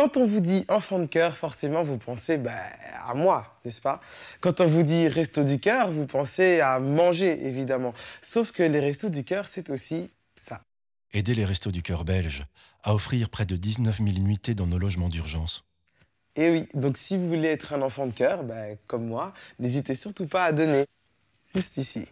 Quand on vous dit enfant de cœur, forcément, vous pensez bah, à moi, n'est-ce pas Quand on vous dit resto du cœur, vous pensez à manger, évidemment. Sauf que les restos du cœur, c'est aussi ça. Aidez les restos du cœur belges à offrir près de 19 000 nuitées dans nos logements d'urgence. Et eh oui, donc si vous voulez être un enfant de cœur, bah, comme moi, n'hésitez surtout pas à donner. Juste ici.